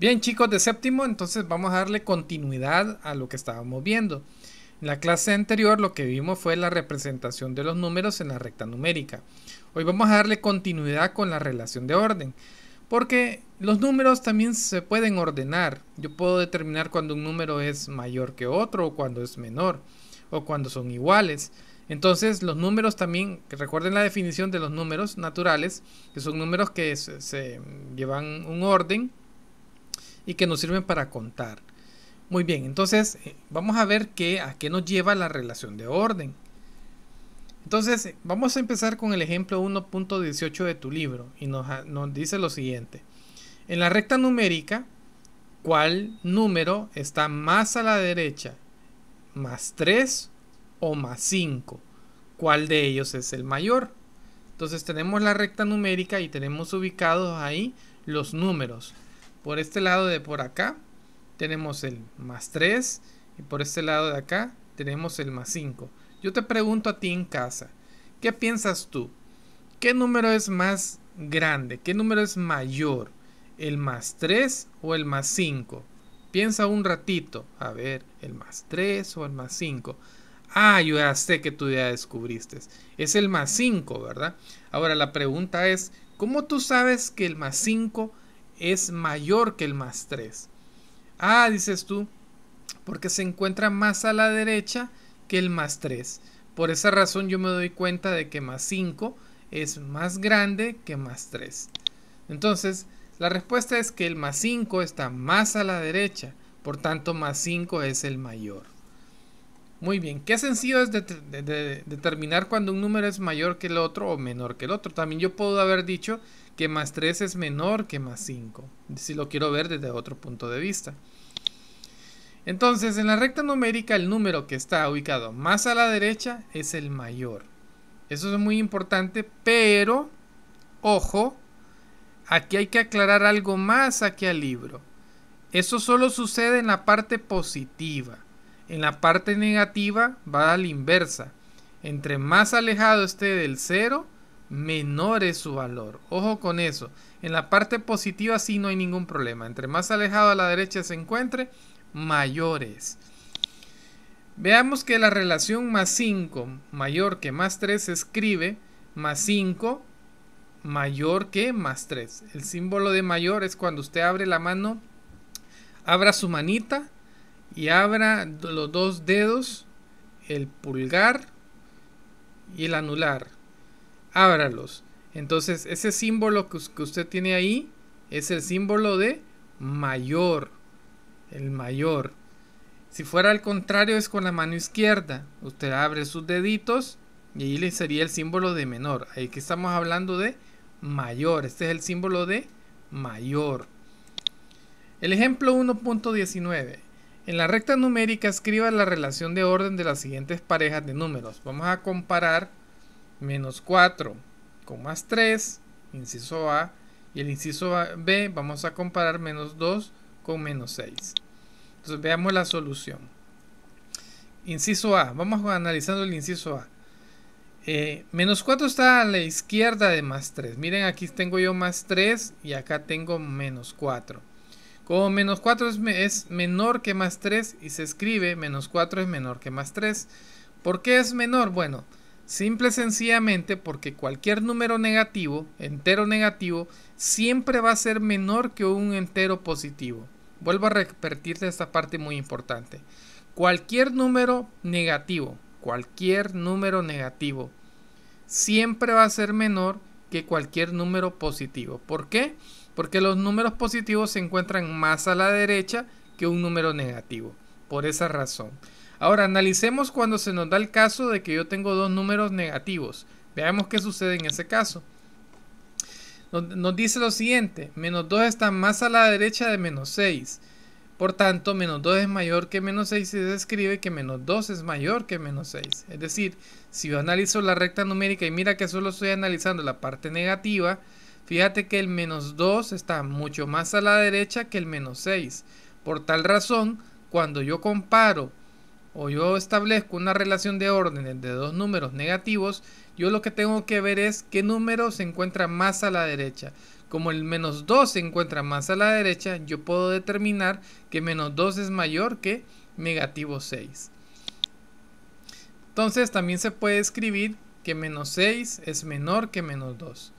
Bien chicos de séptimo, entonces vamos a darle continuidad a lo que estábamos viendo. En la clase anterior lo que vimos fue la representación de los números en la recta numérica. Hoy vamos a darle continuidad con la relación de orden. Porque los números también se pueden ordenar. Yo puedo determinar cuando un número es mayor que otro o cuando es menor o cuando son iguales. Entonces los números también, recuerden la definición de los números naturales, que son números que se, se llevan un orden y que nos sirven para contar. Muy bien, entonces eh, vamos a ver qué, a qué nos lleva la relación de orden. Entonces eh, vamos a empezar con el ejemplo 1.18 de tu libro y nos, ah, nos dice lo siguiente. En la recta numérica, ¿cuál número está más a la derecha? ¿Más 3 o más 5? ¿Cuál de ellos es el mayor? Entonces tenemos la recta numérica y tenemos ubicados ahí los números. Por este lado de por acá tenemos el más 3 y por este lado de acá tenemos el más 5. Yo te pregunto a ti en casa, ¿qué piensas tú? ¿Qué número es más grande? ¿Qué número es mayor? ¿El más 3 o el más 5? Piensa un ratito. A ver, el más 3 o el más 5. Ah, yo ya sé que tú ya descubriste. Es el más 5, ¿verdad? Ahora la pregunta es, ¿cómo tú sabes que el más 5 es mayor que el más 3. Ah, dices tú, porque se encuentra más a la derecha que el más 3. Por esa razón yo me doy cuenta de que más 5 es más grande que más 3. Entonces, la respuesta es que el más 5 está más a la derecha, por tanto más 5 es el mayor. Muy bien, qué sencillo es determinar cuando un número es mayor que el otro o menor que el otro. También yo puedo haber dicho que más 3 es menor que más 5, si lo quiero ver desde otro punto de vista. Entonces, en la recta numérica, el número que está ubicado más a la derecha es el mayor. Eso es muy importante, pero, ojo, aquí hay que aclarar algo más aquí al libro. Eso solo sucede en la parte positiva. En la parte negativa va a la inversa. Entre más alejado esté del 0, menor es su valor. Ojo con eso. En la parte positiva sí no hay ningún problema. Entre más alejado a la derecha se encuentre, mayores. Veamos que la relación más 5 mayor que más 3 se escribe más 5 mayor que más 3. El símbolo de mayor es cuando usted abre la mano, abra su manita y abra los dos dedos, el pulgar y el anular ábralos. Entonces, ese símbolo que, usted tiene ahí es el símbolo de mayor. El mayor. Si fuera al contrario, es con la mano izquierda. Usted abre sus deditos y ahí le sería el símbolo de menor. Ahí que estamos hablando de mayor. Este es el símbolo de mayor. El ejemplo 1.19. En la recta numérica escriba la relación de orden de las siguientes parejas de números. Vamos a comparar menos 4 con más 3, inciso A, y el inciso B vamos a comparar menos 2 con menos 6. Entonces veamos la solución. Inciso A, vamos analizando el inciso A. Eh, menos 4 está a la izquierda de más 3. Miren, aquí tengo yo más 3 y acá tengo menos 4. Como menos 4 es, es menor que más 3 y se escribe menos 4 es menor que más 3. ¿Por qué es menor? Bueno, Simple y sencillamente porque cualquier número negativo, entero negativo, siempre va a ser menor que un entero positivo. Vuelvo a repetirte esta parte muy importante. Cualquier número negativo, cualquier número negativo, siempre va a ser menor que cualquier número positivo. ¿Por qué? Porque los números positivos se encuentran más a la derecha que un número negativo. Por esa razón. Ahora analicemos cuando se nos da el caso de que yo tengo dos números negativos. Veamos qué sucede en ese caso. Nos, dice lo siguiente, menos 2 está más a la derecha de menos 6. Por tanto, menos 2 es mayor que menos 6 y se escribe que menos 2 es mayor que menos 6. Es decir, si yo analizo la recta numérica y mira que solo estoy analizando la parte negativa, fíjate que el menos 2 está mucho más a la derecha que el menos 6. Por tal razón, cuando yo comparo o yo establezco una relación de órdenes de dos números negativos, yo lo que tengo que ver es qué número se encuentra más a la derecha. Como el menos 2 se encuentra más a la derecha, yo puedo determinar que menos 2 es mayor que negativo 6. Entonces también se puede escribir que menos 6 es menor que menos 2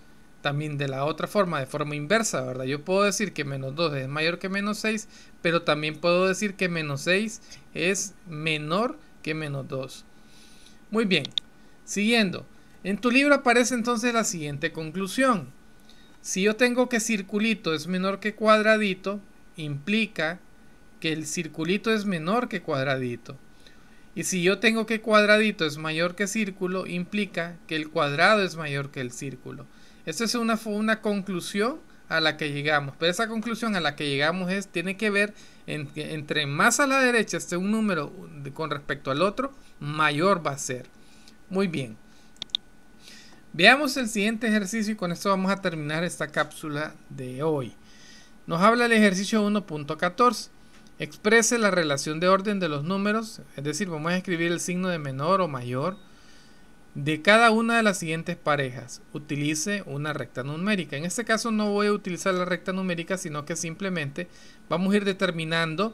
también de la otra forma, de forma inversa, ¿verdad? Yo puedo decir que menos 2 es mayor que menos 6, pero también puedo decir que menos 6 es menor que menos 2. Muy bien, siguiendo. En tu libro aparece entonces la siguiente conclusión. Si yo tengo que circulito es menor que cuadradito, implica que el circulito es menor que cuadradito. Y si yo tengo que cuadradito es mayor que círculo, implica que el cuadrado es mayor que el círculo. Esta es una, una conclusión a la que llegamos. Pero esa conclusión a la que llegamos es, tiene que ver entre más a la derecha esté un número con respecto al otro, mayor va a ser. Muy bien. Veamos el siguiente ejercicio y con esto vamos a terminar esta cápsula de hoy. Nos habla el ejercicio 1.14. Exprese la relación de orden de los números, es decir, vamos a escribir el signo de menor o mayor de cada una de las siguientes parejas, utilice una recta numérica. En este caso no voy a utilizar la recta numérica, sino que simplemente vamos a ir determinando,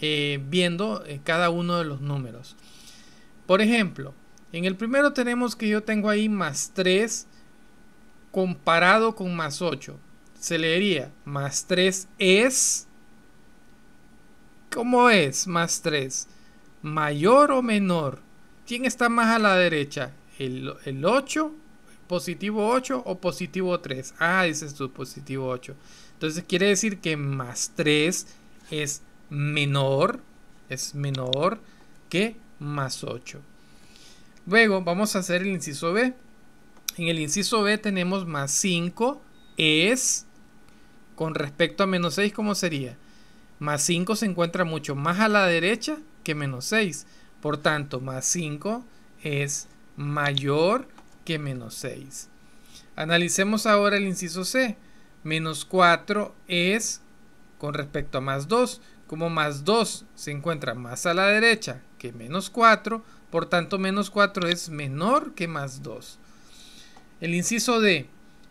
eh, viendo eh, cada uno de los números. Por ejemplo, en el primero tenemos que yo tengo ahí más 3 comparado con más 8. Se leería más 3 es... ¿Cómo es más 3? ¿Mayor o menor? ¿Quién está más a la derecha? el, 8, positivo 8 o positivo 3. Ah, dices tú, positivo 8. Entonces quiere decir que más 3 es menor, es menor que más 8. Luego vamos a hacer el inciso B. En el inciso B tenemos más 5 es con respecto a menos 6, ¿cómo sería? Más 5 se encuentra mucho más a la derecha que menos 6. Por tanto, más 5 es mayor que menos 6. Analicemos ahora el inciso C. Menos 4 es con respecto a más 2. Como más 2 se encuentra más a la derecha que menos 4, por tanto menos 4 es menor que más 2. El inciso D.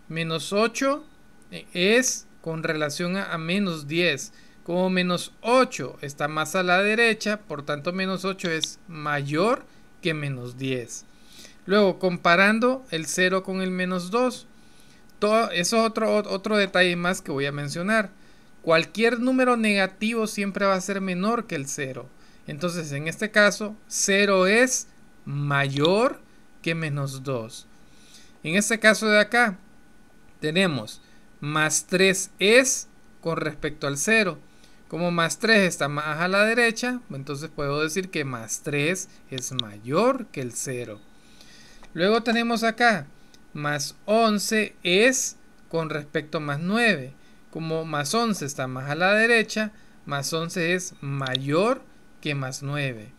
Menos 8 eh, es con relación a, menos 10. Como menos 8 está más a la derecha, por tanto menos 8 es mayor que menos 10. Luego, comparando el 0 con el menos 2. eso es otro, otro detalle más que voy a mencionar. Cualquier número negativo siempre va a ser menor que el 0. Entonces, en este caso, 0 es mayor que menos 2. En este caso de acá, tenemos más 3 es con respecto al 0. Como más 3 está más a la derecha, pues entonces puedo decir que más 3 es mayor que el 0. Luego tenemos acá, más 11 es con respecto a más 9. Como más 11 está más a la derecha, más 11 es mayor que más 9.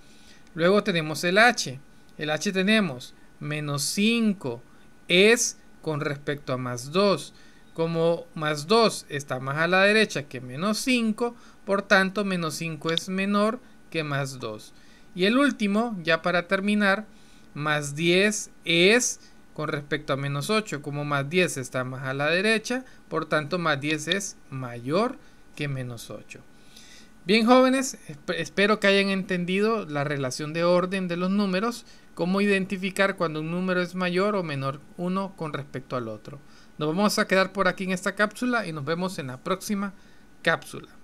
Luego tenemos el h. El h tenemos menos 5 es con respecto a más 2. Como más 2 está más a la derecha que menos 5, por tanto menos 5 es menor que más 2. Y el último, ya para terminar, más 10 es con respecto a menos 8, como más 10 está más a la derecha, por tanto más 10 es mayor que menos 8. Bien jóvenes, espero que hayan entendido la relación de orden de los números, cómo identificar cuando un número es mayor o menor uno con respecto al otro. Nos vamos a quedar por aquí en esta cápsula y nos vemos en la próxima cápsula.